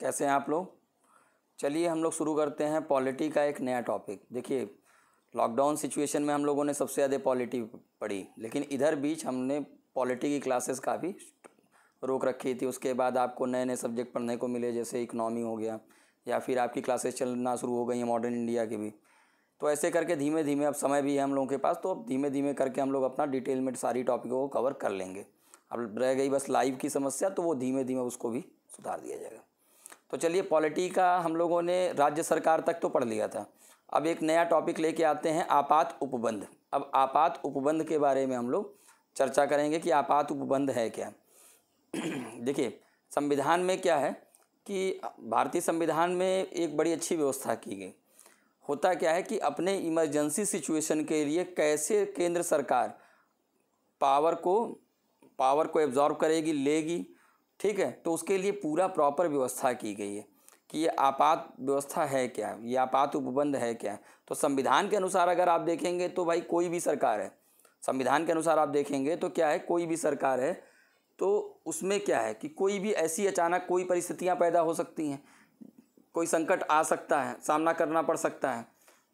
कैसे हैं आप लोग चलिए हम लोग शुरू करते हैं पॉलिटी का एक नया टॉपिक देखिए लॉकडाउन सिचुएशन में हम लोगों ने सबसे ज़्यादा पॉलिटी पढ़ी लेकिन इधर बीच हमने पॉलिटी की क्लासेस काफ़ी रोक रखी थी उसके बाद आपको नए नए सब्जेक्ट पढ़ने को मिले जैसे इकनॉमी हो गया या फिर आपकी क्लासेस चलना शुरू हो गई हैं मॉडर्न इंडिया की भी तो ऐसे करके धीमे धीमे अब समय भी है हम लोगों के पास तो अब धीमे धीमे करके हम लोग अपना डिटेल में सारी टॉपिकों को कवर कर लेंगे अब रह गई बस लाइव की समस्या तो वो धीमे धीमे उसको भी सुधार दिया जाएगा तो चलिए पॉलिटी का हम लोगों ने राज्य सरकार तक तो पढ़ लिया था अब एक नया टॉपिक लेके आते हैं आपात उपबंध अब आपात उपबंध के बारे में हम लोग चर्चा करेंगे कि आपात उपबंध है क्या देखिए संविधान में क्या है कि भारतीय संविधान में एक बड़ी अच्छी व्यवस्था की गई होता क्या है कि अपने इमरजेंसी सिचुएशन के लिए कैसे केंद्र सरकार पावर को पावर को एब्जॉर्व करेगी लेगी ठीक है तो उसके लिए पूरा प्रॉपर व्यवस्था की गई है कि ये आपात व्यवस्था है क्या ये आपात उपबंध है क्या तो संविधान के अनुसार अगर आप देखेंगे तो भाई कोई भी सरकार है संविधान के अनुसार आप देखेंगे तो क्या है कोई भी सरकार है तो उसमें क्या है कि कोई भी ऐसी अचानक कोई परिस्थितियाँ पैदा हो सकती हैं कोई संकट आ सकता है सामना करना पड़ सकता है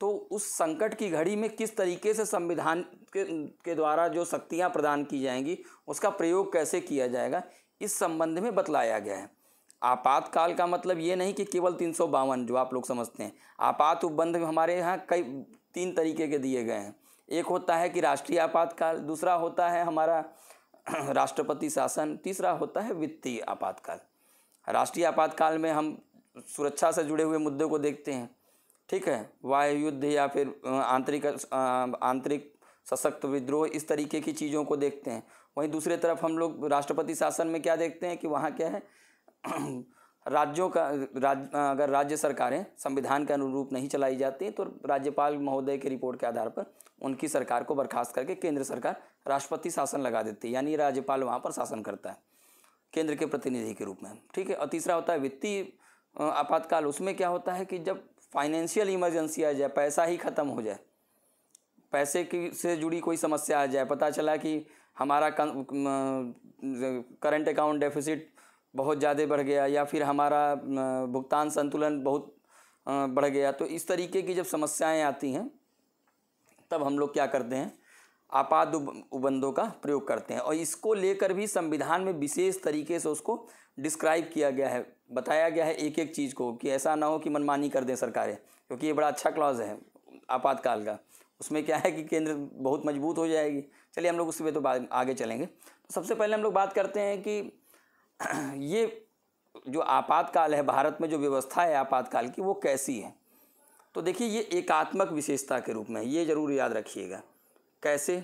तो उस संकट की घड़ी में किस तरीके से संविधान के, के द्वारा जो शक्तियाँ प्रदान की जाएंगी उसका प्रयोग कैसे किया जाएगा इस संबंध में बतलाया गया है आपातकाल का मतलब ये नहीं कि केवल तीन सौ बावन जो आप लोग समझते हैं आपात उपबंध हमारे यहाँ कई तीन तरीके के दिए गए हैं एक होता है कि राष्ट्रीय आपातकाल दूसरा होता है हमारा राष्ट्रपति शासन तीसरा होता है वित्तीय आपातकाल राष्ट्रीय आपातकाल में हम सुरक्षा से जुड़े हुए मुद्दे को देखते हैं ठीक है वायु युद्ध या फिर आंतरिक आंतरिक सशक्त विद्रोह इस तरीके की चीज़ों को देखते हैं वहीं दूसरी तरफ हम लोग राष्ट्रपति शासन में क्या देखते हैं कि वहाँ क्या है राज्यों का राज अगर राज्य सरकारें संविधान के अनुरूप नहीं चलाई जाती तो राज्यपाल महोदय की रिपोर्ट के आधार पर उनकी सरकार को बर्खास्त करके केंद्र सरकार राष्ट्रपति शासन लगा देती है यानी राज्यपाल वहाँ पर शासन करता है केंद्र के प्रतिनिधि के रूप में ठीक है और तीसरा होता है वित्तीय आपातकाल उसमें क्या होता है कि जब फाइनेंशियल इमरजेंसी आ जाए पैसा ही खत्म हो जाए पैसे की से जुड़ी कोई समस्या आ जाए पता चला कि हमारा करंट अकाउंट डेफिसिट बहुत ज़्यादा बढ़ गया या फिर हमारा भुगतान संतुलन बहुत बढ़ गया तो इस तरीके की जब समस्याएं आती हैं तब हम लोग क्या करते हैं आपात उबंधों का प्रयोग करते हैं और इसको लेकर भी संविधान में विशेष तरीके से उसको डिस्क्राइब किया गया है बताया गया है एक एक चीज़ को कि ऐसा ना हो कि मनमानी कर दें सरकारें क्योंकि ये बड़ा अच्छा क्लॉज है आपातकाल का उसमें क्या है कि केंद्र बहुत मजबूत हो जाएगी चलिए हम लोग उस पर तो आगे चलेंगे तो सबसे पहले हम लोग बात करते हैं कि ये जो आपातकाल है भारत में जो व्यवस्था है आपातकाल की वो कैसी है तो देखिए ये एकात्मक विशेषता के रूप में ये ज़रूर याद रखिएगा कैसे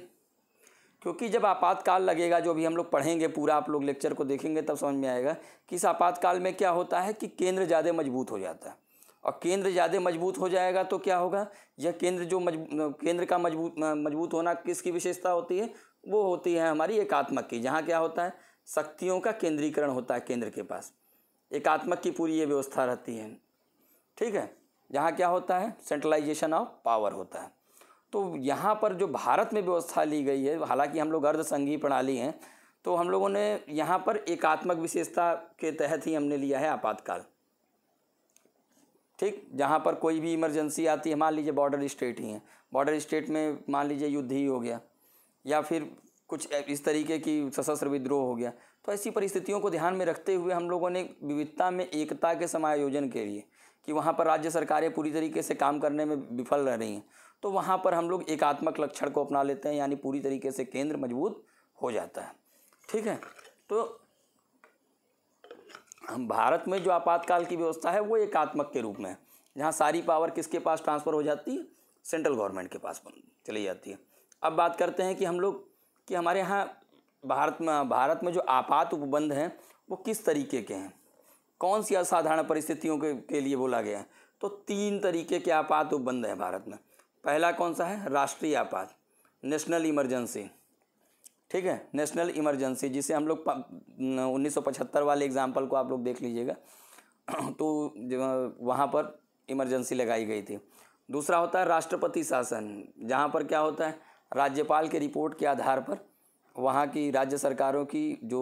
क्योंकि जब आपातकाल लगेगा जो अभी हम लोग पढ़ेंगे पूरा आप लोग लेक्चर को देखेंगे तब समझ में आएगा कि इस आपातकाल में क्या होता है कि केंद्र ज़्यादा मजबूत हो जाता है और केंद्र ज़्यादा मजबूत हो जाएगा तो क्या होगा यह केंद्र जो मजबूत केंद्र का मजबूत मजबूत होना किसकी विशेषता होती है वो होती है हमारी एकात्मक की जहाँ क्या होता है शक्तियों का केंद्रीकरण होता है केंद्र के पास एकात्मक की पूरी ये व्यवस्था रहती है ठीक है जहाँ क्या होता है सेंट्रलाइजेशन ऑफ पावर होता है तो यहाँ पर जो भारत में व्यवस्था ली गई है हालांकि हम लोग अर्धसंघी प्रणाली हैं तो हम लोगों ने यहाँ पर एकात्मक विशेषता के तहत ही हमने लिया है आपातकाल ठीक जहाँ पर कोई भी इमरजेंसी आती है मान लीजिए बॉर्डर स्टेट ही हैं बॉर्डर स्टेट में मान लीजिए युद्ध ही हो गया या फिर कुछ इस तरीके की सशस्त्र विद्रोह हो गया तो ऐसी परिस्थितियों को ध्यान में रखते हुए हम लोगों ने विविधता में एकता के समायोजन के लिए कि वहाँ पर राज्य सरकारें पूरी तरीके से काम करने में विफल रह रही हैं तो वहाँ पर हम लोग एकात्मक लक्षण को अपना लेते हैं यानी पूरी तरीके से केंद्र मजबूत हो जाता है ठीक है तो हम भारत में जो आपातकाल की व्यवस्था है वो एकात्मक के रूप में है जहाँ सारी पावर किसके पास ट्रांसफ़र हो जाती है सेंट्रल गवर्नमेंट के पास चली जाती है अब बात करते हैं कि हम लोग कि हमारे यहाँ भारत में भारत में जो आपात उपबंध हैं वो किस तरीके के हैं कौन सी असाधारण परिस्थितियों के, के लिए बोला गया है तो तीन तरीके के आपात उपबंध हैं भारत में पहला कौन सा है राष्ट्रीय आपात नेशनल इमरजेंसी ठीक है नेशनल इमरजेंसी जिसे हम लोग उन्नीस वाले एग्जाम्पल को आप लोग देख लीजिएगा तो वहाँ पर इमरजेंसी लगाई गई थी दूसरा होता है राष्ट्रपति शासन जहाँ पर क्या होता है राज्यपाल के रिपोर्ट के आधार पर वहाँ की राज्य सरकारों की जो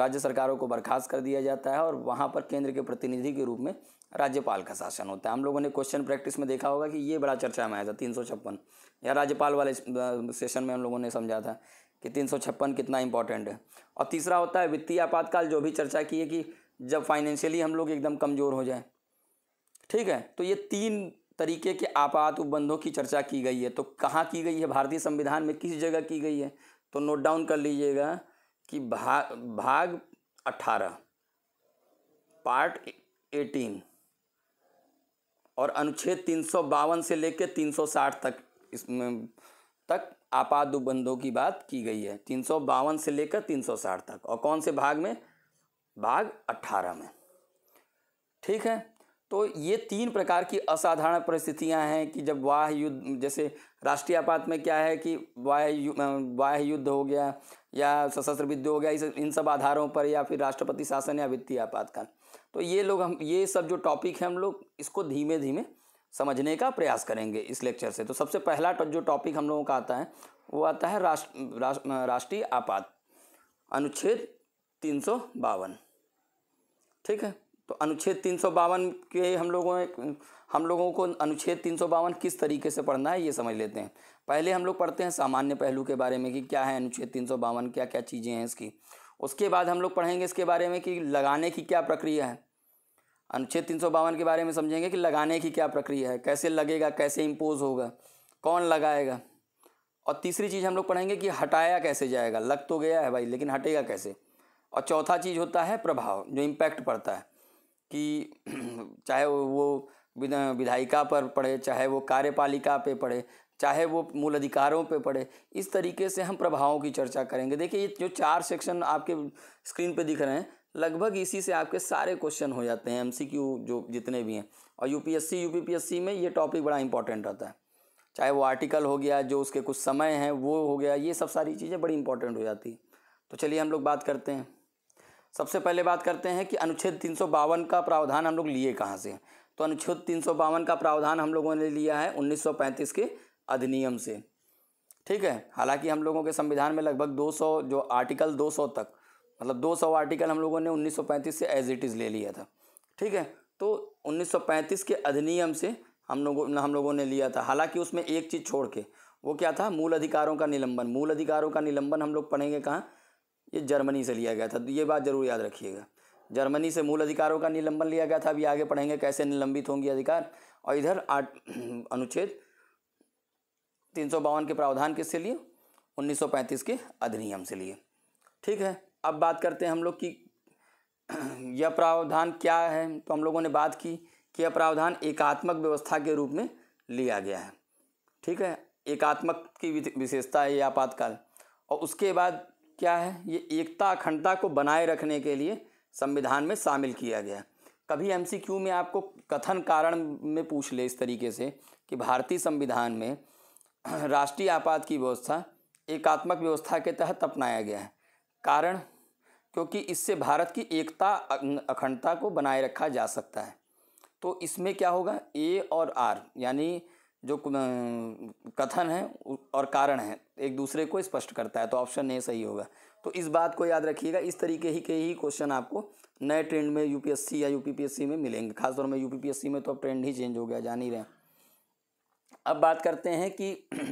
राज्य सरकारों को बर्खास्त कर दिया जाता है और वहाँ पर केंद्र के प्रतिनिधि के रूप में राज्यपाल का शासन होता है हम लोगों ने क्वेश्चन प्रैक्टिस में देखा होगा कि ये बड़ा चर्चा में आया था तीन या राज्यपाल वाले सेशन में हम लोगों ने समझा था कि तीन सौ छप्पन कितना इंपॉर्टेंट है और तीसरा होता है वित्तीय आपातकाल जो भी चर्चा की है कि जब फाइनेंशियली हम लोग एकदम कमज़ोर हो जाए ठीक है तो ये तीन तरीके के आपात उपबंधों की चर्चा की गई है तो कहाँ की गई है भारतीय संविधान में किस जगह की गई है तो नोट डाउन कर लीजिएगा कि भा, भाग अट्ठारह पार्ट एटीन और अनुच्छेद तीन सौ बावन से लेकर तीन सौ साठ तक इसमें तक आपादुबंधों की बात की गई है तीन से लेकर साठ तक और कौन से भाग में भाग 18 में ठीक है तो ये तीन प्रकार की असाधारण परिस्थितियां हैं कि जब वाह युद्ध जैसे राष्ट्रीय आपात में क्या है कि वाह यु, वाह युद्ध हो गया या सशस्त्र विद्ध हो गया इन सब आधारों पर या फिर राष्ट्रपति शासन या वित्तीय आपातकाल तो ये लोग हम ये सब जो टॉपिक है हम लोग इसको धीमे धीमे समझने का प्रयास करेंगे इस लेक्चर से तो सबसे पहला जो टॉपिक हम लोगों का आता है वो आता है राष्ट्र राष्ट्रीय आपात अनुच्छेद तीन सौ बावन ठीक है तो अनुच्छेद तीन सौ बावन के हम लोगों ने हम लोगों को अनुच्छेद तीन सौ बावन किस तरीके से पढ़ना है ये समझ लेते हैं पहले हम लोग पढ़ते हैं सामान्य पहलू के बारे में कि क्या है अनुच्छेद तीन सौ बावन क्या क्या चीज़ें हैं इसकी उसके बाद हम लोग पढ़ेंगे इसके बारे में कि लगाने की क्या प्रक्रिया है अनुच्छेद तीन सौ बावन के बारे में समझेंगे कि लगाने की क्या प्रक्रिया है कैसे लगेगा कैसे इम्पोज होगा कौन लगाएगा और तीसरी चीज़ हम लोग पढ़ेंगे कि हटाया कैसे जाएगा लग तो गया है भाई लेकिन हटेगा कैसे और चौथा चीज़ होता है प्रभाव जो इम्पैक्ट पड़ता है कि चाहे वो विधायिका पर पड़े चाहे वो कार्यपालिका पे पड़े चाहे वो मूल अधिकारों पे पड़े इस तरीके से हम प्रभावों की चर्चा करेंगे देखिए ये जो चार सेक्शन आपके स्क्रीन पे दिख रहे हैं लगभग इसी से आपके सारे क्वेश्चन हो जाते हैं एमसीक्यू जो जितने भी हैं और यूपीएससी यूपीपीएससी में ये टॉपिक बड़ा इंपॉर्टेंट रहता है चाहे वो आर्टिकल हो गया जो उसके कुछ समय हैं वो हो गया ये सब सारी चीज़ें बड़ी इंपॉर्टेंट हो जाती है तो चलिए हम लोग बात करते हैं सबसे पहले बात करते हैं कि अनुच्छेद तीन का प्रावधान हम लोग लिए कहाँ से तो अनुच्छेद तीन का प्रावधान हम लोगों ने लिया है उन्नीस के अधिनियम से ठीक है हालांकि हम लोगों के संविधान में लगभग 200 जो आर्टिकल 200 तक मतलब 200 आर्टिकल हम लोगों ने 1935 से एज इट इज़ ले लिया था ठीक है तो 1935 के अधिनियम से हम लोगों हम लोगों ने लिया था हालांकि उसमें एक चीज़ छोड़ के वो क्या था मूल अधिकारों का निलंबन मूल अधिकारों का निलंबन हम लोग पढ़ेंगे कहाँ ये जर्मनी से लिया गया था तो ये बात ज़रूर याद रखिएगा जर्मनी से मूल अधिकारों का निलंबन लिया गया था अभी आगे पढ़ेंगे कैसे निलंबित होंगे अधिकार और इधर आठ अनुच्छेद तीन के प्रावधान किससे लिए पैंतीस के अधिनियम से लिए ठीक है अब बात करते हैं हम लोग की यह प्रावधान क्या है तो हम लोगों ने बात की कि यह प्रावधान एकात्मक व्यवस्था के रूप में लिया गया है ठीक है एकात्मक की विशेषता है ये आपातकाल और उसके बाद क्या है ये एकता अखंडता को बनाए रखने के लिए संविधान में शामिल किया गया कभी क्यू में आपको कथन कारण में पूछ ले इस तरीके से कि भारतीय संविधान में राष्ट्रीय आपात की व्यवस्था एकात्मक व्यवस्था के तहत अपनाया गया है कारण क्योंकि इससे भारत की एकता अखंडता को बनाए रखा जा सकता है तो इसमें क्या होगा ए और आर यानी जो कथन है और कारण है एक दूसरे को स्पष्ट करता है तो ऑप्शन ए सही होगा तो इस बात को याद रखिएगा इस तरीके ही के ही क्वेश्चन आपको नए ट्रेंड में यूपीएससी या यूपीपीएससी में मिलेंगे खासतौर में यूपीपीएससी में तो अब ट्रेंड ही चेंज हो गया जान ही रहे अब बात करते हैं कि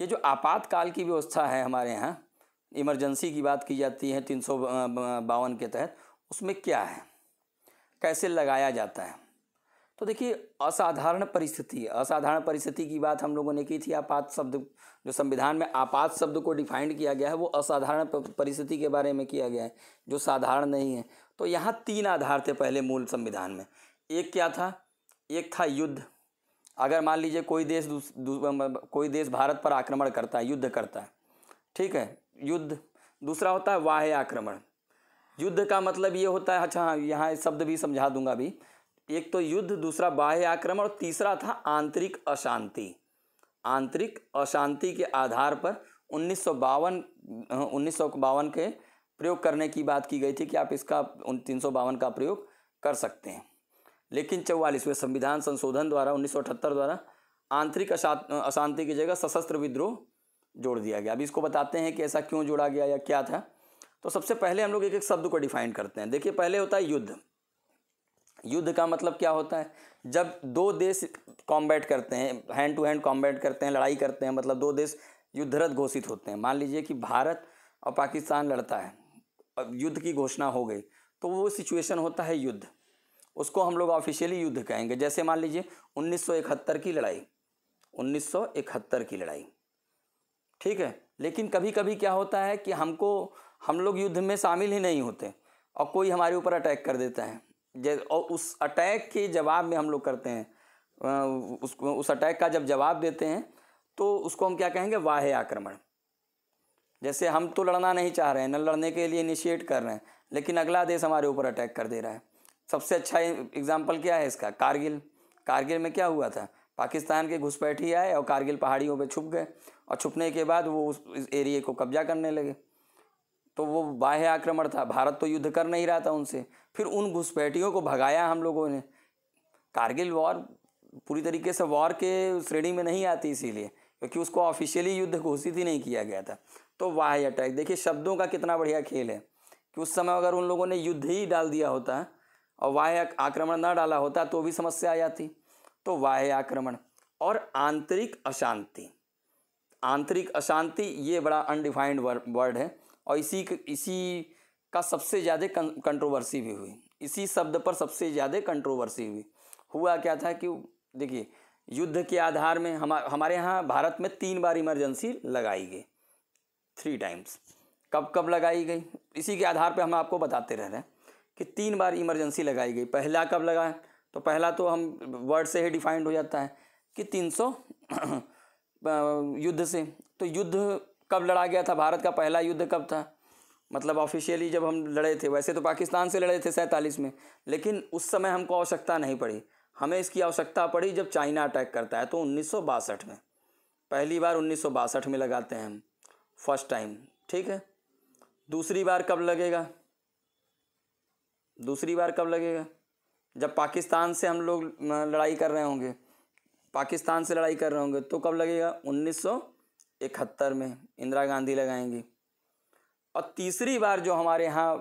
ये जो आपातकाल की व्यवस्था है हमारे यहाँ इमरजेंसी की बात की जाती है तीन सौ बावन के तहत उसमें क्या है कैसे लगाया जाता है तो देखिए असाधारण परिस्थिति असाधारण परिस्थिति की बात हम लोगों ने की थी आपात शब्द जो संविधान में आपात शब्द को डिफाइंड किया गया है वो असाधारण परिस्थिति के बारे में किया गया है जो साधारण नहीं है तो यहाँ तीन आधार थे पहले मूल संविधान में एक क्या था एक था युद्ध अगर मान लीजिए कोई देश कोई देश भारत पर आक्रमण करता है युद्ध करता है ठीक है युद्ध दूसरा होता है वाह आक्रमण युद्ध का मतलब ये होता है अच्छा हाँ यहाँ शब्द भी समझा दूंगा अभी एक तो युद्ध दूसरा बाह्य आक्रमण और तीसरा था आंतरिक अशांति आंतरिक अशांति के आधार पर उन्नीस सौ बावन हाँ, के प्रयोग करने की बात की गई थी कि आप इसका तीन का प्रयोग कर सकते हैं लेकिन चौवालीसवें संविधान संशोधन द्वारा उन्नीस द्वारा आंतरिक अशांति की जगह सशस्त्र विद्रोह जोड़ दिया गया अभी इसको बताते हैं कि ऐसा क्यों जोड़ा गया या क्या था तो सबसे पहले हम लोग एक एक शब्द को डिफाइन करते हैं देखिए पहले होता है युद्ध युद्ध का मतलब क्या होता है जब दो देश कॉम्बैट करते हैं हैंड टू हैंड कॉम्बैट करते हैं लड़ाई करते हैं मतलब दो देश युद्धरत घोषित होते हैं मान लीजिए कि भारत और पाकिस्तान लड़ता है अब युद्ध की घोषणा हो गई तो वो सिचुएशन होता है युद्ध उसको हम लोग ऑफिशियली युद्ध कहेंगे जैसे मान लीजिए उन्नीस की लड़ाई उन्नीस की लड़ाई ठीक है लेकिन कभी कभी क्या होता है कि हमको हम लोग युद्ध में शामिल ही नहीं होते और कोई हमारे ऊपर अटैक कर देता है और उस अटैक के जवाब में हम लोग करते हैं उस उस अटैक का जब जवाब देते हैं तो उसको हम क्या कहेंगे वाहे आक्रमण जैसे हम तो लड़ना नहीं चाह रहे हैं न लड़ने के लिए इनिशिएट कर रहे हैं लेकिन अगला देश हमारे ऊपर अटैक कर दे रहा है सबसे अच्छा एग्जाम्पल क्या है इसका कारगिल कारगिल में क्या हुआ था पाकिस्तान के घुसपैठी आए और कारगिल पहाड़ियों पर छुप गए और छुपने के बाद वो उस एरिए को कब्जा करने लगे तो वो बाह्य आक्रमण था भारत तो युद्ध कर नहीं रहा था उनसे फिर उन घुसपैठियों को भगाया हम लोगों ने कारगिल वॉर पूरी तरीके से वॉर के श्रेणी में नहीं आती इसीलिए क्योंकि उसको ऑफिशियली युद्ध घोषित ही नहीं किया गया था तो वाह्य अटैक देखिए शब्दों का कितना बढ़िया खेल है कि उस समय अगर उन लोगों ने युद्ध ही डाल दिया होता और वाह्य आक्रमण ना डाला होता तो भी समस्या आ जाती तो बाह्य आक्रमण और आंतरिक अशांति आंतरिक अशांति ये बड़ा अनडिफाइंड वर्ड है और इसी इसी का सबसे ज़्यादा कंट्रोवर्सी भी हुई इसी शब्द पर सबसे ज़्यादा कंट्रोवर्सी हुई हुआ क्या था कि देखिए युद्ध के आधार में हम हमारे यहाँ भारत में तीन बार इमरजेंसी लगाई गई थ्री टाइम्स कब कब लगाई गई इसी के आधार पर हम आपको बताते रह रहे हैं कि तीन बार इमरजेंसी लगाई गई पहला कब लगा तो पहला तो हम वर्ड से ही डिफाइंड हो जाता है कि 300 युद्ध से तो युद्ध कब लड़ा गया था भारत का पहला युद्ध कब था मतलब ऑफिशियली जब हम लड़े थे वैसे तो पाकिस्तान से लड़े थे सैंतालीस में लेकिन उस समय हमको आवश्यकता नहीं पड़ी हमें इसकी आवश्यकता पड़ी जब चाइना अटैक करता है तो उन्नीस में पहली बार उन्नीस में लगाते हैं हम फर्स्ट टाइम ठीक है दूसरी बार कब लगेगा दूसरी बार कब लगेगा जब पाकिस्तान से हम लोग लड़ाई कर रहे होंगे पाकिस्तान से लड़ाई कर रहे होंगे तो कब लगेगा उन्नीस में इंदिरा गांधी लगाएंगी और तीसरी बार जो हमारे यहाँ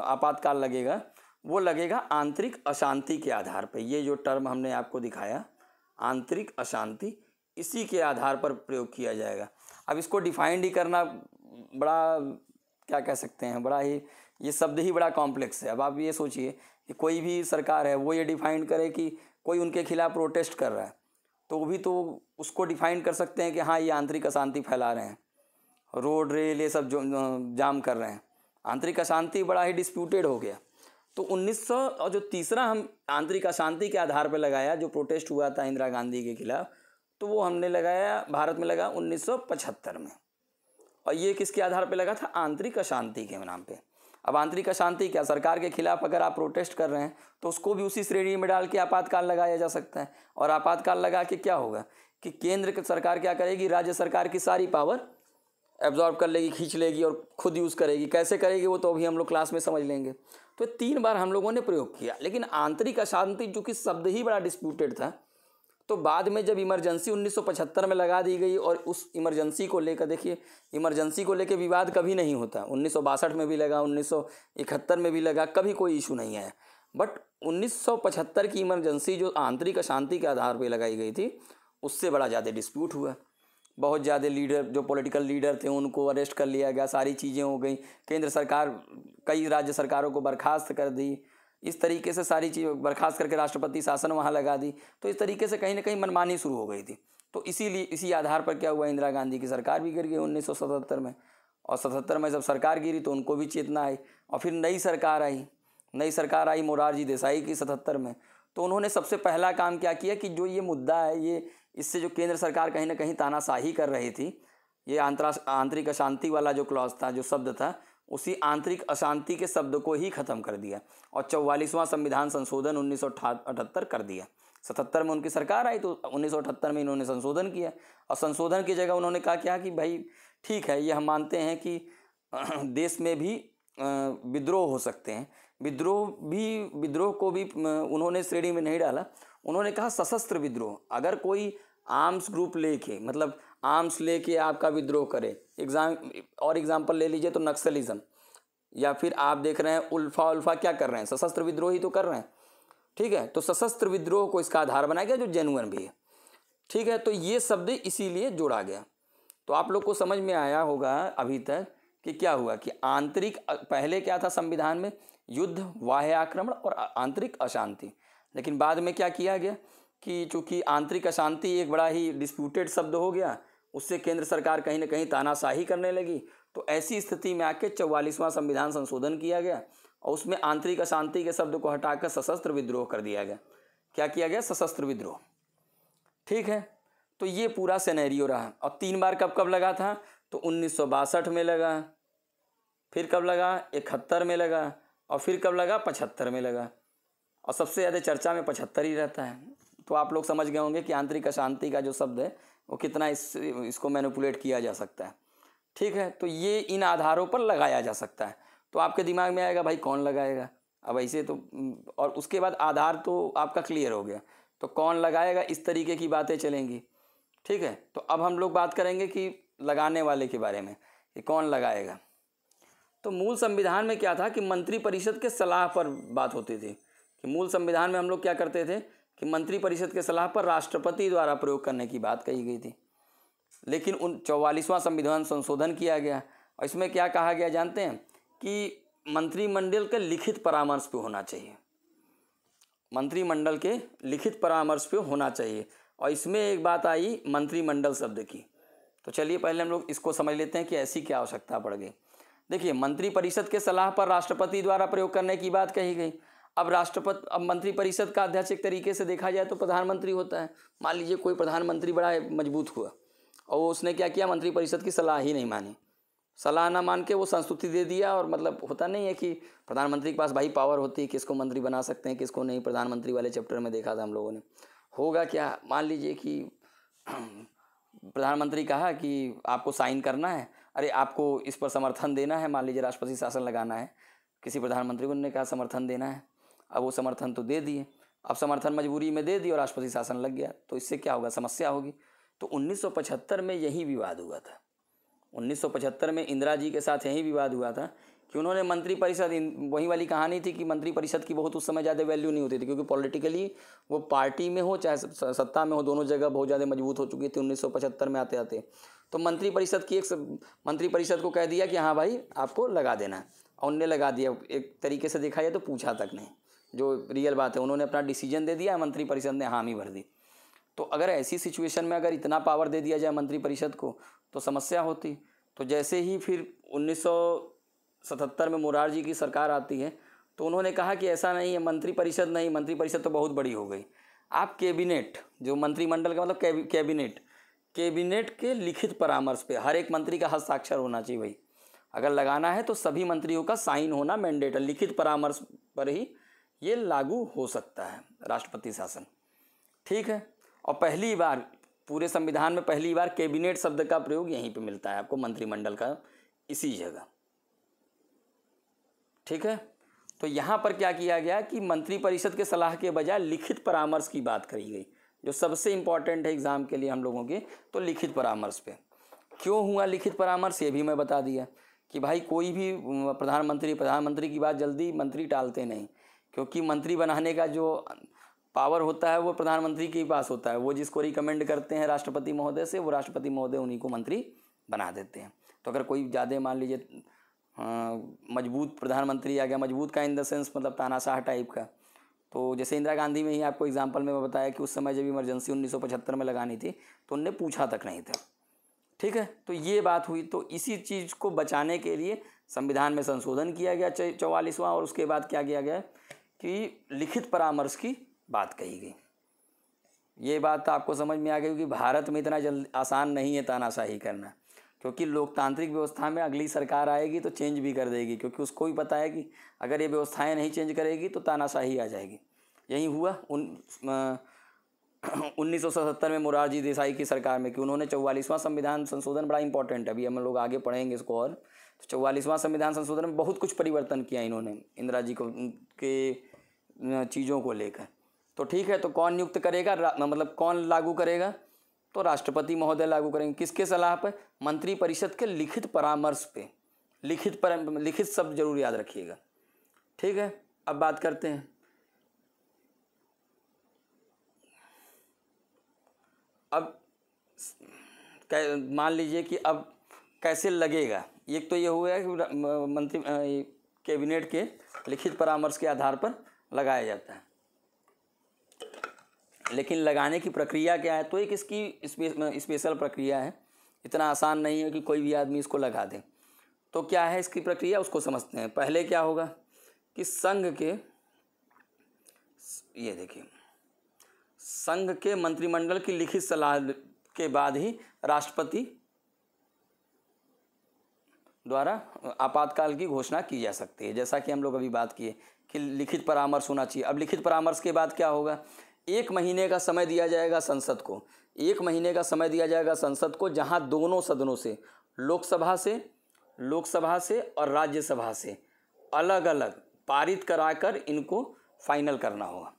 आपातकाल लगेगा वो लगेगा आंतरिक अशांति के आधार पर ये जो टर्म हमने आपको दिखाया आंतरिक अशांति इसी के आधार पर प्रयोग किया जाएगा अब इसको डिफाइंड ही करना बड़ा क्या कह सकते हैं बड़ा ही ये शब्द ही बड़ा कॉम्प्लेक्स है अब आप ये सोचिए कोई भी सरकार है वो ये डिफाइन करे कि कोई उनके खिलाफ प्रोटेस्ट कर रहा है तो वो भी तो उसको डिफाइन कर सकते हैं कि हाँ ये आंतरिक अशांति फैला रहे हैं रोड रेल ये सब जाम कर रहे हैं आंतरिक अशांति बड़ा ही डिस्प्यूटेड हो गया तो 1900 और जो तीसरा हम आंतरिक अशांति के आधार पर लगाया जो प्रोटेस्ट हुआ था इंदिरा गांधी के खिलाफ तो वो हमने लगाया भारत में लगा 1975 में और ये किसके आधार पर लगा था आंतरिक अशांति के नाम पे अब आंतरिक अशांति क्या सरकार के खिलाफ अगर आप प्रोटेस्ट कर रहे हैं तो उसको भी उसी श्रेणी में डाल के आपातकाल लगाया जा सकता है और आपातकाल लगा के क्या होगा कि केंद्र सरकार क्या करेगी राज्य सरकार की सारी पावर एब्जॉर्ब कर लेगी खींच लेगी और खुद यूज़ करेगी कैसे करेगी वो तो अभी हम लोग क्लास में समझ लेंगे तो तीन बार हम लोगों ने प्रयोग किया लेकिन आंतरिक अशांति जो कि शब्द ही बड़ा डिस्प्यूटेड था तो बाद में जब इमरजेंसी 1975 में लगा दी गई और उस इमरजेंसी को लेकर देखिए इमरजेंसी को लेकर विवाद कभी नहीं होता उन्नीस में भी लगा उन्नीस में भी लगा कभी कोई इशू नहीं आया बट 1975 की इमरजेंसी जो आंतरिक अशांति के आधार पर लगाई गई थी उससे बड़ा ज़्यादा डिस्प्यूट हुआ बहुत ज़्यादा लीडर जो पॉलिटिकल लीडर थे उनको अरेस्ट कर लिया गया सारी चीज़ें हो गई केंद्र सरकार कई राज्य सरकारों को बर्खास्त कर दी इस तरीके से सारी चीज़ बर्खास्त करके राष्ट्रपति शासन वहाँ लगा दी तो इस तरीके से कहीं ना कहीं मनमानी शुरू हो गई थी तो इसीलिए इसी आधार पर क्या हुआ इंदिरा गांधी की सरकार भी गिर गई उन्नीस में और सतहत्तर में जब सरकार गिरी तो उनको भी चेतना आई और फिर नई सरकार आई नई सरकार आई मोरारजी देसाई की सतहत्तर में तो उन्होंने सबसे पहला काम क्या किया कि जो ये मुद्दा है ये इससे जो केंद्र सरकार कहीं ना कहीं तानाशाही कर रही थी ये आंतरिक अशांति वाला जो क्लॉज था जो शब्द था उसी आंतरिक अशांति के शब्द को ही ख़त्म कर दिया और चौवालीसवां संविधान संशोधन उन्नीस कर दिया सतहत्तर में उनकी सरकार आई तो उन्नीस में इन्होंने संशोधन किया और संशोधन की जगह उन्होंने कहा क्या कि भाई ठीक है ये हम मानते हैं कि देश में भी विद्रोह हो सकते हैं विद्रोह भी विद्रोह को भी उन्होंने श्रेणी में नहीं डाला उन्होंने कहा सशस्त्र विद्रोह अगर कोई आर्म्स ग्रुप लेके मतलब आर्म्स लेके आपका विद्रोह करे एग्जाम और एग्जाम्पल ले लीजिए तो नक्सलिज्म या फिर आप देख रहे हैं उल्फा उल्फा क्या कर रहे हैं सशस्त्र विद्रोह ही तो कर रहे हैं ठीक है तो सशस्त्र विद्रोह को इसका आधार बनाया गया जो जेनुअन भी है ठीक है तो ये शब्द इसीलिए जोड़ा गया तो आप लोग को समझ में आया होगा अभी तक कि क्या हुआ कि आंतरिक पहले क्या था संविधान में युद्ध वाह्य आक्रमण और आंतरिक अशांति लेकिन बाद में क्या किया गया कि चूंकि आंतरिक अशांति एक बड़ा ही डिस्प्यूटेड शब्द हो गया उससे केंद्र सरकार कहीं ना कहीं तानाशाही करने लगी तो ऐसी स्थिति में आके चौवालीसवां संविधान संशोधन किया गया और उसमें आंतरिक अशांति के शब्द को हटाकर सशस्त्र विद्रोह कर दिया गया क्या किया गया सशस्त्र विद्रोह ठीक है तो ये पूरा सेनेरियो रहा और तीन बार कब कब लगा था तो उन्नीस में लगा फिर कब लगा इकहत्तर में लगा और फिर कब लगा पचहत्तर में लगा और सबसे ज़्यादा चर्चा में पचहत्तर ही रहता है तो आप लोग समझ गए होंगे कि आंतरिक अशांति का जो शब्द है और कितना इस इसको मैनिपुलेट किया जा सकता है ठीक है तो ये इन आधारों पर लगाया जा सकता है तो आपके दिमाग में आएगा भाई कौन लगाएगा अब ऐसे तो और उसके बाद आधार तो आपका क्लियर हो गया तो कौन लगाएगा इस तरीके की बातें चलेंगी ठीक है तो अब हम लोग बात करेंगे कि लगाने वाले के बारे में कि कौन लगाएगा तो मूल संविधान में क्या था कि मंत्रिपरिषद के सलाह पर बात होती थी कि मूल संविधान में हम लोग क्या करते थे कि मंत्रिपरिषद के सलाह पर राष्ट्रपति द्वारा प्रयोग करने की बात कही गई थी लेकिन उन चौवालीसवां संविधान संशोधन किया गया और इसमें क्या कहा गया जानते हैं कि मंत्रिमंडल के लिखित परामर्श पे होना चाहिए मंत्रिमंडल के लिखित परामर्श पे होना चाहिए और इसमें एक बात आई मंत्रिमंडल शब्द की तो चलिए पहले हम लोग इसको समझ लेते हैं कि ऐसी क्या आवश्यकता पड़ गई देखिए मंत्रिपरिषद के सलाह पर राष्ट्रपति द्वारा प्रयोग करने की बात कही गई अब राष्ट्रपति अब मंत्री परिषद का अध्यक्ष एक तरीके से देखा जाए तो प्रधानमंत्री होता है मान लीजिए कोई प्रधानमंत्री बड़ा मजबूत हुआ और उसने क्या किया मंत्री परिषद की सलाह ही नहीं मानी सलाह ना मान के वो संस्तुति दे दिया और मतलब होता नहीं है कि प्रधानमंत्री के पास भाई पावर होती है किसको मंत्री बना सकते हैं किसको नहीं प्रधानमंत्री वाले चैप्टर में देखा था हम लोगों ने होगा क्या मान लीजिए कि प्रधानमंत्री कहा कि आपको साइन करना है अरे आपको इस पर समर्थन देना है मान लीजिए राष्ट्रपति शासन लगाना है किसी प्रधानमंत्री को उन्होंने कहा समर्थन देना है अब वो समर्थन तो दे दिए अब समर्थन मजबूरी में दे दिए और राष्ट्रपति शासन लग गया तो इससे क्या होगा समस्या होगी तो 1975 में यही विवाद हुआ था 1975 में इंदिरा जी के साथ यही विवाद हुआ था कि उन्होंने मंत्रिपरिषद वही वाली कहानी थी कि मंत्री परिषद की बहुत उस समय ज़्यादा वैल्यू नहीं होती थी क्योंकि पॉलिटिकली वो पार्टी में हो चाहे सत्ता में हो दोनों जगह बहुत ज़्यादा मजबूत हो चुकी थी उन्नीस में आते आते तो मंत्रिपरिषद परिषद की एक मंत्रिपरिषद को कह दिया कि हाँ भाई आपको लगा देना और उनने लगा दिया एक तरीके से देखा जाए तो पूछा तक नहीं जो रियल बात है उन्होंने अपना डिसीजन दे दिया मंत्रिपरिषद ने हामी भर दी तो अगर ऐसी सिचुएशन में अगर इतना पावर दे दिया जाए मंत्रिपरिषद को तो समस्या होती तो जैसे ही फिर 1977 में मुरार जी की सरकार आती है तो उन्होंने कहा कि ऐसा नहीं है मंत्रिपरिषद नहीं मंत्रिपरिषद तो बहुत बड़ी हो गई आप कैबिनेट जो मंत्रिमंडल का मतलब कैबिनेट कैबिनेट के लिखित परामर्श पे हर एक मंत्री का हस्ताक्षर होना चाहिए भाई अगर लगाना है तो सभी मंत्रियों का साइन होना मैंडेट है लिखित परामर्श पर ही ये लागू हो सकता है राष्ट्रपति शासन ठीक है और पहली बार पूरे संविधान में पहली बार कैबिनेट शब्द का प्रयोग यहीं पे मिलता है आपको मंत्रिमंडल का इसी जगह ठीक है तो यहाँ पर क्या किया गया कि मंत्रिपरिषद के सलाह के बजाय लिखित परामर्श की बात करी गई जो सबसे इम्पॉर्टेंट है एग्ज़ाम के लिए हम लोगों के तो लिखित परामर्श पे क्यों हुआ लिखित परामर्श ये भी मैं बता दिया कि भाई कोई भी प्रधानमंत्री प्रधानमंत्री की बात जल्दी मंत्री टालते नहीं क्योंकि मंत्री बनाने का जो पावर होता है वो प्रधानमंत्री के पास होता है वो जिसको रिकमेंड करते हैं राष्ट्रपति महोदय से वो राष्ट्रपति महोदय उन्हीं को मंत्री बना देते हैं तो अगर कोई ज़्यादा मान लीजिए मजबूत प्रधानमंत्री आ गया मजबूत का इन द सेंस मतलब तानाशाह टाइप का तो जैसे इंदिरा गांधी में ही आपको एग्जाम्पल में बताया कि उस समय जब इमरजेंसी उन्नीस में लगानी थी तो उनने पूछा तक नहीं था ठीक है तो ये बात हुई तो इसी चीज़ को बचाने के लिए संविधान में संशोधन किया गया चौवालीसवां और उसके बाद क्या किया गया कि लिखित परामर्श की बात कही गई ये बात आपको समझ में आ गई कि भारत में इतना जल्द आसान नहीं है तानाशाही करना क्योंकि लोकतांत्रिक व्यवस्था में अगली सरकार आएगी तो चेंज भी कर देगी क्योंकि उसको भी पता है कि अगर ये व्यवस्थाएं नहीं चेंज करेगी तो तानाशाही आ जाएगी यही हुआ उन उन्नीस में मुरारजी देसाई की सरकार में कि उन्होंने चौवालीसवां संविधान संशोधन बड़ा इंपॉर्टेंट है अभी हम लोग आगे पढ़ेंगे इसको और तो चौवालीसवां संविधान संशोधन में बहुत कुछ परिवर्तन किया इन्होंने इंदिरा जी को के चीज़ों को लेकर तो ठीक है तो कौन नियुक्त करेगा मतलब कौन लागू करेगा तो राष्ट्रपति महोदय लागू करेंगे किसके सलाह पर मंत्री परिषद के लिखित परामर्श पे लिखित पर लिखित शब्द जरूर याद रखिएगा ठीक है अब बात करते हैं अब मान लीजिए कि अब कैसे लगेगा एक तो ये हुआ है कि मंत्री कैबिनेट के लिखित परामर्श के आधार पर लगाया जाता है लेकिन लगाने की प्रक्रिया क्या है तो एक इसकी स्पेशल प्रक्रिया है इतना आसान नहीं है कि कोई भी आदमी इसको लगा दे तो क्या है इसकी प्रक्रिया उसको समझते हैं पहले क्या होगा कि संघ के ये देखिए संघ के मंत्रिमंडल की लिखित सलाह के बाद ही राष्ट्रपति द्वारा आपातकाल की घोषणा की जा सकती है जैसा कि हम लोग अभी बात किए कि लिखित परामर्श होना चाहिए अब लिखित परामर्श के बाद क्या होगा एक महीने का समय दिया जाएगा संसद को एक महीने का समय दिया जाएगा संसद को जहाँ दोनों सदनों से लोकसभा से लोकसभा से और राज्यसभा से अलग अलग पारित कराकर इनको फाइनल करना होगा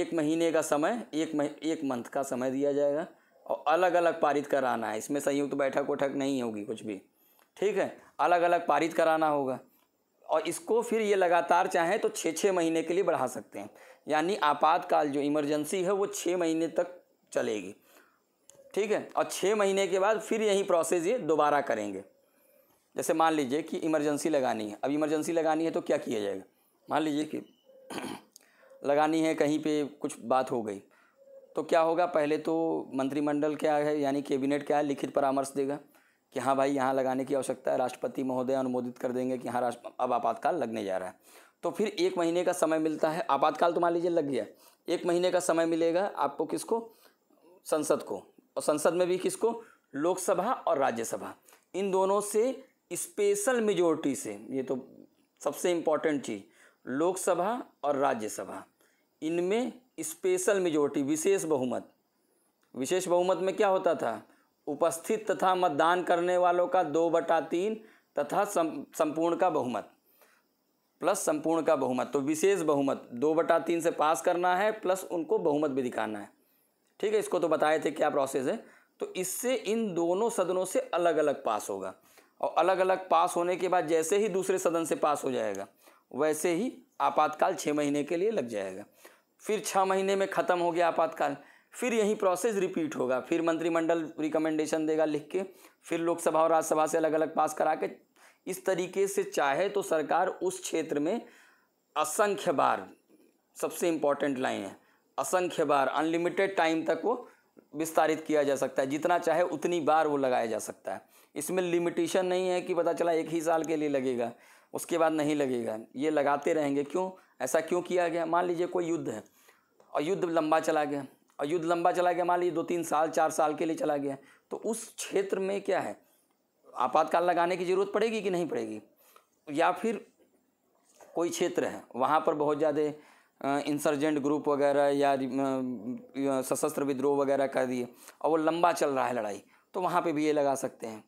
एक महीने का समय एक मह एक मंथ का समय दिया जाएगा और अलग अलग पारित कराना है इसमें संयुक्त बैठक उठक नहीं होगी कुछ भी ठीक है अलग अलग पारित कराना होगा और इसको फिर ये लगातार चाहें तो छः छः महीने के लिए बढ़ा सकते हैं यानी आपातकाल जो इमरजेंसी है वो छः महीने तक चलेगी ठीक है और छः महीने के बाद फिर यही प्रोसेस ये दोबारा करेंगे जैसे मान लीजिए कि इमरजेंसी लगानी है अब इमरजेंसी लगानी है तो क्या किया जाएगा मान लीजिए कि लगानी है कहीं पे कुछ बात हो गई तो क्या होगा पहले तो मंत्रिमंडल क्या है यानी कैबिनेट क्या है लिखित परामर्श देगा कि हाँ भाई यहाँ लगाने की आवश्यकता है राष्ट्रपति महोदय अनुमोदित कर देंगे कि हाँ राष्ट्र अब आपातकाल लगने जा रहा है तो फिर एक महीने का समय मिलता है आपातकाल तो मान लीजिए लग गया एक महीने का समय मिलेगा आपको किसको संसद को और संसद में भी किसको लोकसभा और राज्यसभा इन दोनों से स्पेशल मेजोरिटी से ये तो सबसे इम्पॉर्टेंट चीज़ लोकसभा और राज्यसभा इनमें स्पेशल मेजोरिटी विशेष बहुमत विशेष बहुमत में क्या होता था उपस्थित तथा मतदान करने वालों का दो बटा तीन तथा संपूर्ण का बहुमत प्लस संपूर्ण का बहुमत तो विशेष बहुमत दो बटा तीन से पास करना है प्लस उनको बहुमत भी दिखाना है ठीक है इसको तो बताए थे क्या प्रोसेस है तो इससे इन दोनों सदनों से अलग अलग पास होगा और अलग अलग पास होने के बाद जैसे ही दूसरे सदन से पास हो जाएगा वैसे ही आपातकाल छः महीने के लिए लग जाएगा फिर छः महीने में ख़त्म हो गया आपातकाल फिर यही प्रोसेस रिपीट होगा फिर मंत्रिमंडल रिकमेंडेशन देगा लिख के फिर लोकसभा और राज्यसभा से अलग अलग पास करा के इस तरीके से चाहे तो सरकार उस क्षेत्र में असंख्य बार सबसे इम्पॉर्टेंट लाइन है असंख्य बार अनलिमिटेड टाइम तक वो विस्तारित किया जा सकता है जितना चाहे उतनी बार वो लगाया जा सकता है इसमें लिमिटेशन नहीं है कि पता चला एक ही साल के लिए लगेगा उसके बाद नहीं लगेगा ये लगाते रहेंगे क्यों ऐसा क्यों किया गया मान लीजिए कोई युद्ध है और युद्ध लंबा चला गया और युद्ध लंबा चला गया मान लीजिए दो तीन साल चार साल के लिए चला गया तो उस क्षेत्र में क्या है आपातकाल लगाने की ज़रूरत पड़ेगी कि नहीं पड़ेगी या फिर कोई क्षेत्र है वहाँ पर बहुत ज़्यादा इंसर्जेंट ग्रुप वगैरह या सशस्त्र विद्रोह वगैरह कर दिए और वो लंबा चल रहा है लड़ाई तो वहाँ पे भी ये लगा सकते हैं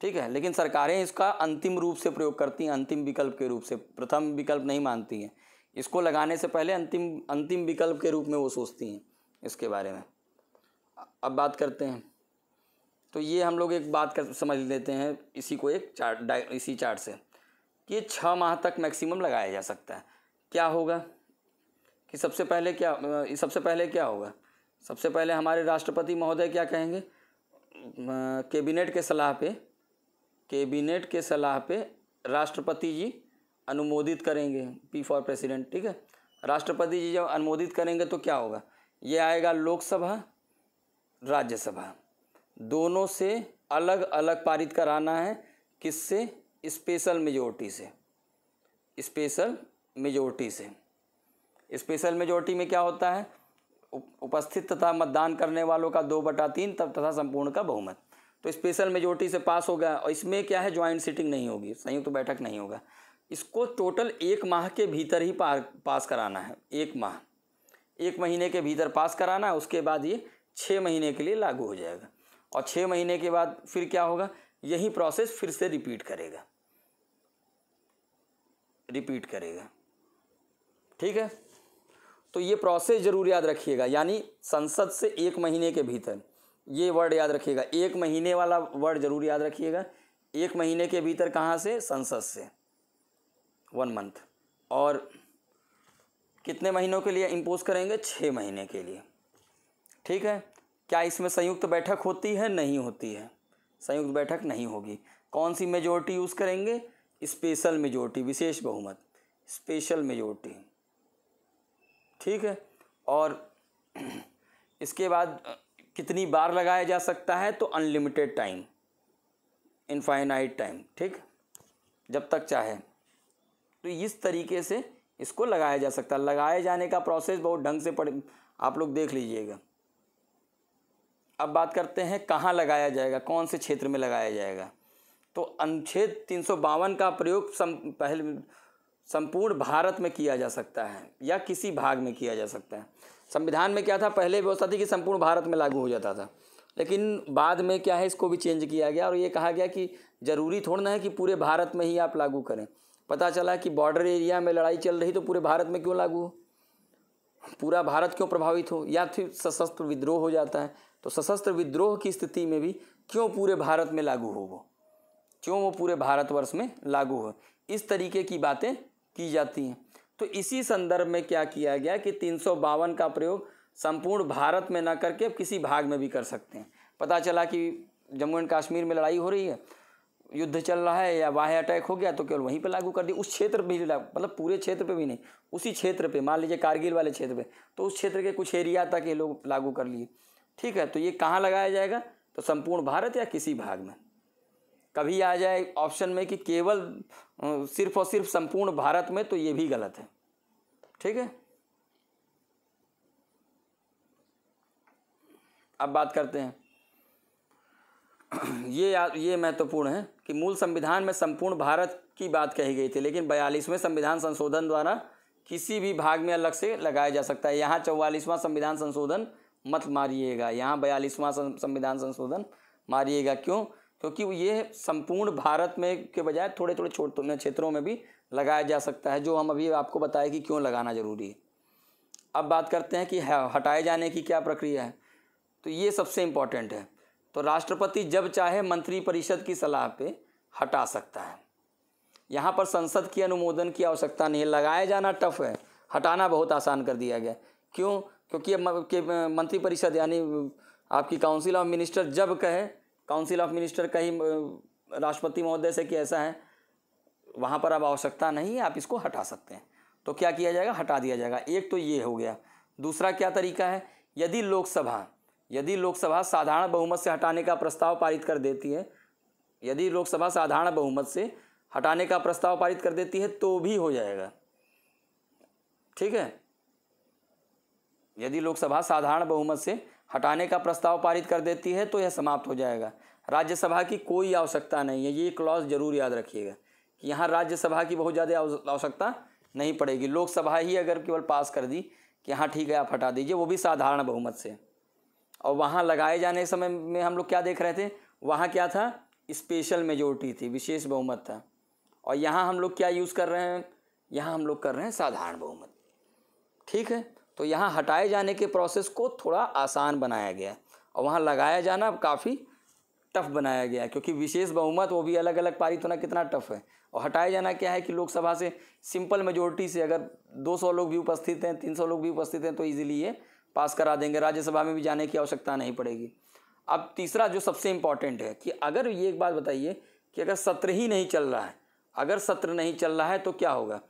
ठीक है लेकिन सरकारें इसका अंतिम रूप से प्रयोग करती हैं अंतिम विकल्प के रूप से प्रथम विकल्प नहीं मानती हैं इसको लगाने से पहले अंतिम अंतिम विकल्प के रूप में वो सोचती हैं इसके बारे में अब बात करते हैं तो ये हम लोग एक बात कर समझ लेते हैं इसी को एक चार्ट इसी चार्ट से कि छः माह तक मैक्सिमम लगाया जा सकता है क्या होगा कि सबसे पहले क्या सबसे पहले क्या होगा सबसे पहले हमारे राष्ट्रपति महोदय क्या कहेंगे कैबिनेट के सलाह पे कैबिनेट के सलाह पे राष्ट्रपति जी अनुमोदित करेंगे पी फॉर प्रेसिडेंट ठीक है राष्ट्रपति जी जब अनुमोदित करेंगे तो क्या होगा ये आएगा लोकसभा राज्यसभा दोनों से अलग अलग पारित कराना है किससे स्पेशल मेजोरिटी से स्पेशल मेजोरिटी से स्पेशल मेजोरिटी में क्या होता है उपस्थित तथा मतदान करने वालों का दो बटा तीन तब तथा संपूर्ण का बहुमत तो स्पेशल मेजोरिटी से पास हो गया और इसमें क्या है ज्वाइंट सीटिंग नहीं होगी संयुक्त तो बैठक नहीं होगा इसको टोटल एक माह के भीतर ही पार पास कराना है एक माह एक महीने के भीतर पास कराना है उसके बाद ये छः महीने के लिए लागू हो जाएगा और छः महीने के बाद फिर क्या होगा यही प्रोसेस फिर से रिपीट करेगा रिपीट करेगा ठीक है तो ये प्रोसेस जरूर याद रखिएगा यानी संसद से एक महीने के भीतर ये वर्ड याद रखिएगा एक महीने वाला वर्ड जरूर याद रखिएगा एक महीने के भीतर कहाँ से संसद से वन मंथ और कितने महीनों के लिए इम्पोज करेंगे छः महीने के लिए ठीक है क्या इसमें संयुक्त बैठक होती है नहीं होती है संयुक्त बैठक नहीं होगी कौन सी मेजोरिटी यूज़ करेंगे स्पेशल मेजोरिटी विशेष बहुमत स्पेशल मेजोरिटी ठीक है और इसके बाद कितनी बार लगाया जा सकता है तो अनलिमिटेड टाइम इनफाइनाइट टाइम ठीक जब तक चाहे तो इस तरीके से इसको लगाया जा सकता है लगाए जाने का प्रोसेस बहुत ढंग से पड़े आप लोग देख लीजिएगा अब बात करते हैं कहाँ लगाया जाएगा कौन से क्षेत्र में लगाया जाएगा तो अनुच्छेद तीन का प्रयोग सम पहले संपूर्ण भारत में किया जा सकता है या किसी भाग में किया जा सकता है संविधान में क्या था पहले व्यवस्था थी कि संपूर्ण भारत में लागू हो जाता था लेकिन बाद में क्या है इसको भी चेंज किया गया और ये कहा गया कि ज़रूरी थोड़ा ना है कि पूरे भारत में ही आप लागू करें पता चला कि बॉर्डर एरिया में लड़ाई चल रही तो पूरे भारत में क्यों लागू हो पूरा भारत क्यों प्रभावित हो या फिर सशस्त्र विद्रोह हो जाता है तो सशस्त्र विद्रोह की स्थिति में भी क्यों पूरे भारत में लागू हो वो क्यों वो पूरे भारतवर्ष में लागू हो इस तरीके की बातें की जाती हैं तो इसी संदर्भ में क्या किया गया कि तीन का प्रयोग संपूर्ण भारत में ना करके किसी भाग में भी कर सकते हैं पता चला कि जम्मू एंड कश्मीर में लड़ाई हो रही है युद्ध चल रहा है या बाह्य अटैक हो गया तो केवल वहीं पर लागू कर दिया उस क्षेत्र पर भी लागू मतलब पूरे क्षेत्र पर भी नहीं उसी क्षेत्र पर मान लीजिए कारगिल वाले क्षेत्र पर तो उस क्षेत्र के कुछ एरिया तक ये लोग लागू कर लिए ठीक है तो ये कहाँ लगाया जाएगा तो संपूर्ण भारत या किसी भाग में कभी आ जाए ऑप्शन में कि केवल सिर्फ और सिर्फ संपूर्ण भारत में तो ये भी गलत है ठीक है अब बात करते हैं ये ये महत्वपूर्ण है कि मूल संविधान में संपूर्ण भारत की बात कही गई थी लेकिन बयालीसवें संविधान संशोधन द्वारा किसी भी भाग में अलग से लगाया जा सकता है यहाँ चौवालीसवां संविधान संशोधन मत मारिएगा यहाँ बयालीसवां संविधान संशोधन मारिएगा क्यों क्योंकि तो ये संपूर्ण भारत में के बजाय थोड़े थोड़े छोटे क्षेत्रों में भी लगाया जा सकता है जो हम अभी आपको बताए कि क्यों लगाना ज़रूरी है अब बात करते हैं कि हटाए जाने की क्या प्रक्रिया है तो ये सबसे इम्पॉर्टेंट है तो राष्ट्रपति जब चाहे मंत्रिपरिषद की सलाह पे हटा सकता है यहाँ पर संसद की अनुमोदन की आवश्यकता नहीं है लगाया जाना टफ है हटाना बहुत आसान कर दिया गया क्यों क्योंकि अब मंत्रिपरिषद यानी आपकी काउंसिल ऑफ मिनिस्टर जब कहे काउंसिल ऑफ मिनिस्टर कहीं राष्ट्रपति महोदय से कि ऐसा है वहाँ पर अब आवश्यकता नहीं है आप इसको हटा सकते हैं तो क्या किया जाएगा हटा दिया जाएगा एक तो ये हो गया दूसरा क्या तरीका है यदि लोकसभा यदि लोकसभा साधारण बहुमत से हटाने का प्रस्ताव पारित कर देती है यदि लोकसभा साधारण बहुमत से हटाने का प्रस्ताव पारित कर देती है तो भी हो जाएगा ठीक है यदि लोकसभा साधारण बहुमत से हटाने का प्रस्ताव पारित कर देती है तो यह समाप्त हो जाएगा राज्यसभा की कोई आवश्यकता नहीं है ये क्लॉज जरूर याद रखिएगा कि यहाँ राज्यसभा की बहुत ज़्यादा आवश्यकता नहीं पड़ेगी लोकसभा ही अगर केवल पास कर दी कि हाँ ठीक है आप हटा दीजिए वो भी साधारण बहुमत से और वहाँ लगाए जाने समय में हम लोग क्या देख रहे थे वहाँ क्या था स्पेशल मेजोरिटी थी विशेष बहुमत था और यहाँ हम लोग क्या यूज़ कर रहे हैं यहाँ हम लोग कर रहे हैं साधारण बहुमत ठीक है तो यहाँ हटाए जाने के प्रोसेस को थोड़ा आसान बनाया गया और वहाँ लगाया जाना काफ़ी टफ बनाया गया क्योंकि विशेष बहुमत वो भी अलग अलग पारित होना कितना टफ है और हटाया जाना क्या है कि लोकसभा से सिंपल मेजोरिटी से अगर 200 लोग भी उपस्थित हैं 300 लोग भी उपस्थित हैं तो ईजिली ये पास करा देंगे राज्यसभा में भी जाने की आवश्यकता नहीं पड़ेगी अब तीसरा जो सबसे इम्पॉर्टेंट है कि अगर ये एक बात बताइए कि अगर सत्र ही नहीं चल रहा है अगर सत्र नहीं चल रहा है तो क्या होगा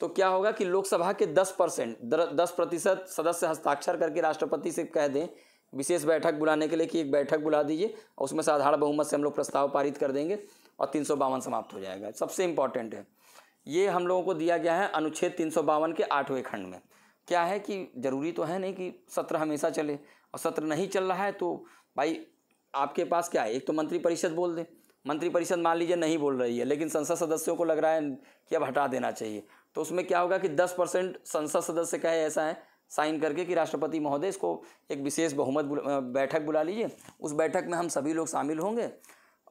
तो क्या होगा कि लोकसभा के 10 परसेंट दस प्रतिशत सदस्य हस्ताक्षर करके राष्ट्रपति से कह दें विशेष बैठक बुलाने के लिए कि एक बैठक बुला दीजिए और उसमें साधारण बहुमत से हम लोग प्रस्ताव पारित कर देंगे और तीन समाप्त हो जाएगा सबसे इम्पॉर्टेंट है ये हम लोगों को दिया गया है अनुच्छेद तीन के आठवें खंड में क्या है कि ज़रूरी तो है नहीं कि सत्र हमेशा चले और सत्र नहीं चल रहा है तो भाई आपके पास क्या है एक तो मंत्रिपरिषद बोल दे मंत्रिपरिषद मान लीजिए नहीं बोल रही है लेकिन संसद सदस्यों को लग रहा है कि अब हटा देना चाहिए तो उसमें क्या होगा कि दस परसेंट संसद सदस्य कहे ऐसा है साइन करके कि राष्ट्रपति महोदय इसको एक विशेष बहुमत बुला, बैठक बुला लीजिए उस बैठक में हम सभी लोग शामिल होंगे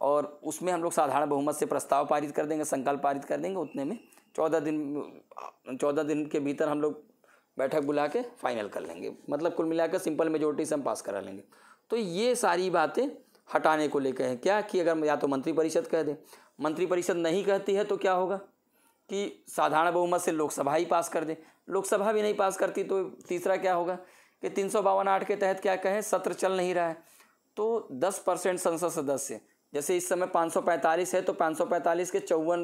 और उसमें हम लोग साधारण बहुमत से प्रस्ताव पारित कर देंगे संकल्प पारित कर देंगे उतने में चौदह दिन चौदह दिन के भीतर हम लोग बैठक बुला के फाइनल कर लेंगे मतलब कुल मिलाकर सिंपल मेजोरिटी से हम पास करा लेंगे तो ये सारी बातें हटाने को लेकर हैं क्या कि अगर या तो मंत्रिपरिषद कह दे मंत्रिपरिषद नहीं कहती है तो क्या होगा कि साधारण बहुमत से लोकसभा ही पास कर दे लोकसभा भी नहीं पास करती तो तीसरा क्या होगा कि तीन सौ बावन आठ के तहत क्या कहें सत्र चल नहीं रहा है तो दस परसेंट संसद सदस्य जैसे इस समय पाँच सौ पैंतालीस है तो पाँच सौ पैंतालीस के चौवन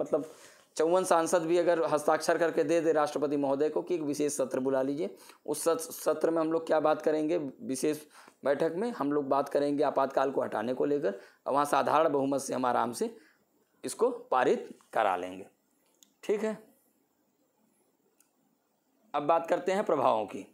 मतलब चौवन सांसद भी अगर हस्ताक्षर करके दे दे राष्ट्रपति महोदय को कि एक विशेष सत्र बुला लीजिए उस सत्र में हम लोग क्या बात करेंगे विशेष बैठक में हम लोग बात करेंगे आपातकाल को हटाने को लेकर और वहाँ साधारण बहुमत से हम आराम से इसको पारित करा लेंगे ठीक है अब बात करते हैं प्रभावों की